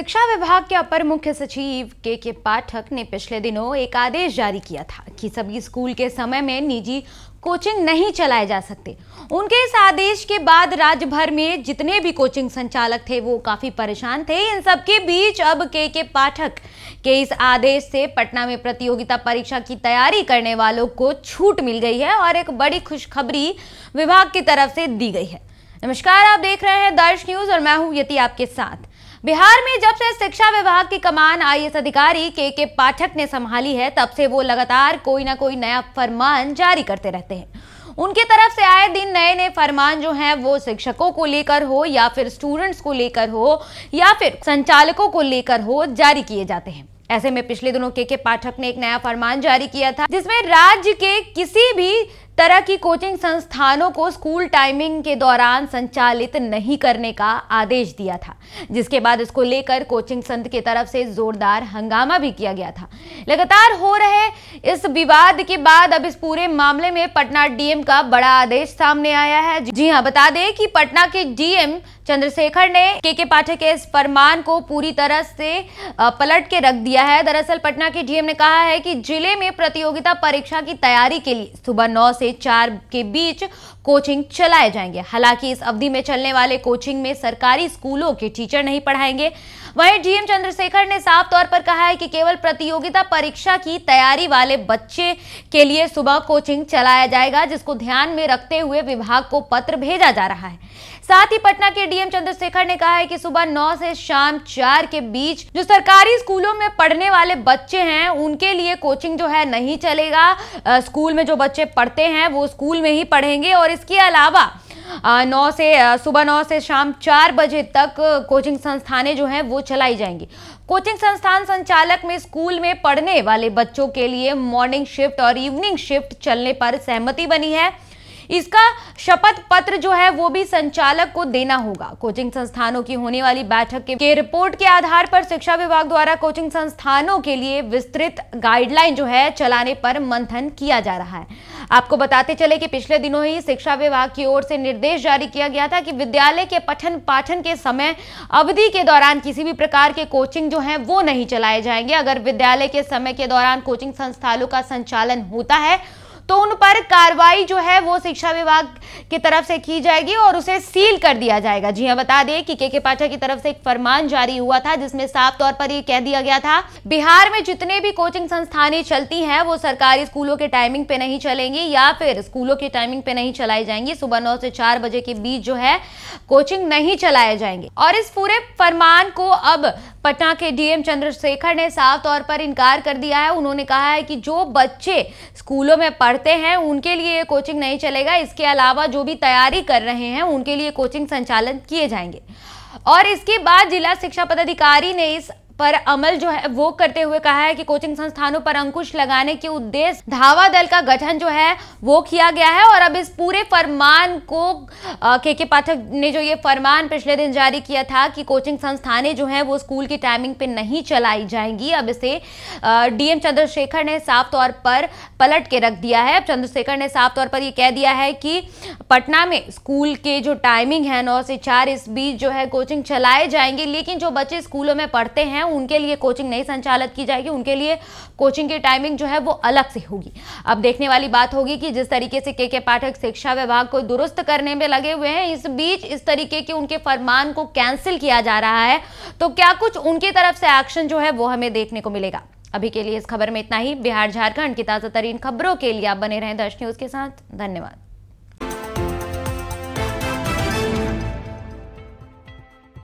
शिक्षा विभाग के अपर मुख्य सचिव के के पाठक ने पिछले दिनों एक आदेश जारी किया था कि सभी स्कूल के समय में निजी कोचिंग नहीं चलाए जा सकते उनके इस आदेश के बाद राज्य भर में जितने भी कोचिंग संचालक थे वो काफ़ी परेशान थे इन सबके बीच अब के के पाठक के इस आदेश से पटना में प्रतियोगिता परीक्षा की तैयारी करने वालों को छूट मिल गई है और एक बड़ी खुशखबरी विभाग की तरफ से दी गई है नमस्कार आप देख रहे हैं दर्श न्यूज और मैं हूं यति आपके साथ बिहार में जब से शिक्षा विभाग की कमान आई अधिकारी के के पाठक ने संभाली है तब से वो लगातार कोई ना कोई नया फरमान जारी करते रहते हैं उनके तरफ से आए दिन नए नए फरमान जो हैं वो शिक्षकों को लेकर हो या फिर स्टूडेंट्स को लेकर हो या फिर संचालकों को लेकर हो जारी किए जाते हैं ऐसे में पिछले दिनों के के पाठक ने एक नया फरमान जारी किया था जिसमें राज्य के किसी भी तरह की कोचिंग संस्थानों को स्कूल टाइमिंग के दौरान संचालित नहीं करने का आदेश दिया था जिसके बाद इसको लेकर कोचिंग संघ की तरफ से जोरदार हंगामा भी किया गया था लगातार हो रहे इस विवाद के बाद अब इस पूरे मामले में पटना डीएम का बड़ा आदेश सामने आया है जी हाँ बता दें कि पटना के डीएम चंद्रशेखर ने के के पाठक इस फरमान को पूरी तरह से पलट के रख दिया है दरअसल पटना के डीएम ने कहा है कि जिले में प्रतियोगिता परीक्षा की तैयारी के लिए सुबह नौ से चार के बीच कोचिंग चलाए जाएंगे हालांकि इस अवधि में चलने वाले कोचिंग में सरकारी स्कूलों के टीचर नहीं पढ़ाएंगे वहीं डीएम चंद्रशेखर ने साफ तौर पर कहा है कि केवल प्रतियोगिता परीक्षा की तैयारी वाले बच्चे के लिए सुबह कोचिंग चलाया जाएगा जिसको ध्यान में रखते हुए विभाग को पत्र भेजा जा रहा है साथ ही पटना के डीएम चंद्रशेखर ने कहा है कि सुबह नौ से शाम चार के बीच जो सरकारी स्कूलों में पढ़ने वाले बच्चे हैं उनके लिए कोचिंग जो है नहीं चलेगा स्कूल में जो बच्चे पढ़ते हैं वो स्कूल में ही पढ़ेंगे और इसके अलावा नौ से सुबह नौ से शाम चार बजे तक कोचिंग संस्थानें जो हैं वो चलाई जाएंगी कोचिंग संस्थान संचालक में स्कूल में पढ़ने वाले बच्चों के लिए मॉर्निंग शिफ्ट और इवनिंग शिफ्ट चलने पर सहमति बनी है इसका शपथ पत्र जो है वो भी संचालक को देना होगा कोचिंग संस्थानों की होने वाली बैठक के, के रिपोर्ट के आधार पर शिक्षा विभाग द्वारा कोचिंग संस्थानों के लिए विस्तृत गाइडलाइन जो है चलाने पर मंथन किया जा रहा है आपको बताते चले कि पिछले दिनों ही शिक्षा विभाग की ओर से निर्देश जारी किया गया था कि विद्यालय के पठन पाठन के समय अवधि के दौरान किसी भी प्रकार के कोचिंग जो है वो नहीं चलाए जाएंगे अगर विद्यालय के समय के दौरान कोचिंग संस्थानों का संचालन होता है तो उन पर कार्रवाई जो है वो शिक्षा विभाग की तरफ से की जाएगी और उसे सील कर दिया जाएगा जी हाँ बता दें कि के पाठक की तरफ से एक फरमान जारी हुआ था जिसमें साफ तौर पर यह कह दिया गया था बिहार में जितने भी कोचिंग संस्थानें चलती हैं वो सरकारी स्कूलों के टाइमिंग पे नहीं चलेंगी या फिर स्कूलों के टाइमिंग पे नहीं चलाई जाएंगी सुबह नौ से चार बजे के बीच जो है कोचिंग नहीं चलाए जाएंगे और इस पूरे फरमान को अब पटना के डीएम चंद्रशेखर ने साफ तौर पर इनकार कर दिया है उन्होंने कहा है कि जो बच्चे स्कूलों में पढ़ते हैं उनके लिए कोचिंग नहीं चलेगा इसके अलावा अलावा जो भी तैयारी कर रहे हैं उनके लिए कोचिंग संचालन किए जाएंगे और इसके बाद जिला शिक्षा पदाधिकारी ने इस पर अमल जो है वो करते हुए कहा है कि कोचिंग संस्थानों पर अंकुश लगाने के उद्देश्य धावा दल का गठन जो है वो किया गया है और अब इस पूरे फरमान को के के पाठक ने जो ये फरमान पिछले दिन जारी किया था कि कोचिंग संस्थानें जो हैं वो स्कूल की टाइमिंग पे नहीं चलाई जाएंगी अब इसे डीएम चंद्रशेखर ने साफ तौर पर पलट के रख दिया है चंद्रशेखर ने साफ तौर पर यह कह दिया है कि पटना में स्कूल के जो टाइमिंग है नौ से चार इस बीच जो है कोचिंग चलाए जाएंगे लेकिन जो बच्चे स्कूलों में पढ़ते हैं उनके लिए कोचिंग नहीं संचालित की जाएगी उनके लिए कोचिंग की टाइमिंग जो है वो अलग से होगी अब देखने वाली बात होगी कि जिस तरीके से के के पाठक शिक्षा विभाग को दुरुस्त करने में लगे हुए हैं इस बीच इस तरीके के उनके फरमान को कैंसिल किया जा रहा है तो क्या कुछ उनकी तरफ से एक्शन जो है वो हमें देखने को मिलेगा अभी के लिए इस खबर में इतना ही बिहार झारखंड की ताज़ा खबरों के लिए आप बने रहें दर्श न्यूज़ के साथ धन्यवाद